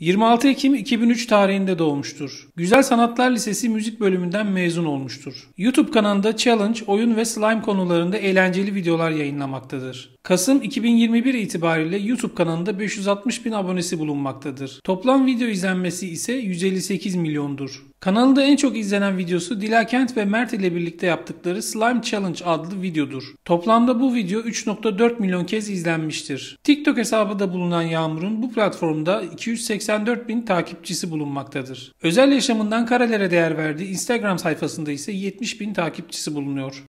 26 Ekim 2003 tarihinde doğmuştur. Güzel Sanatlar Lisesi müzik bölümünden mezun olmuştur. YouTube kanalında challenge, oyun ve slime konularında eğlenceli videolar yayınlamaktadır. Kasım 2021 itibariyle YouTube kanalında 560 bin abonesi bulunmaktadır. Toplam video izlenmesi ise 158 milyondur. Kanalda en çok izlenen videosu Dila Kent ve Mert ile birlikte yaptıkları Slime Challenge adlı videodur. Toplamda bu video 3.4 milyon kez izlenmiştir. TikTok hesabı da bulunan Yağmur'un bu platformda 284 bin takipçisi bulunmaktadır. Özel yaşamından karelere değer verdiği Instagram sayfasında ise 70 bin takipçisi bulunuyor.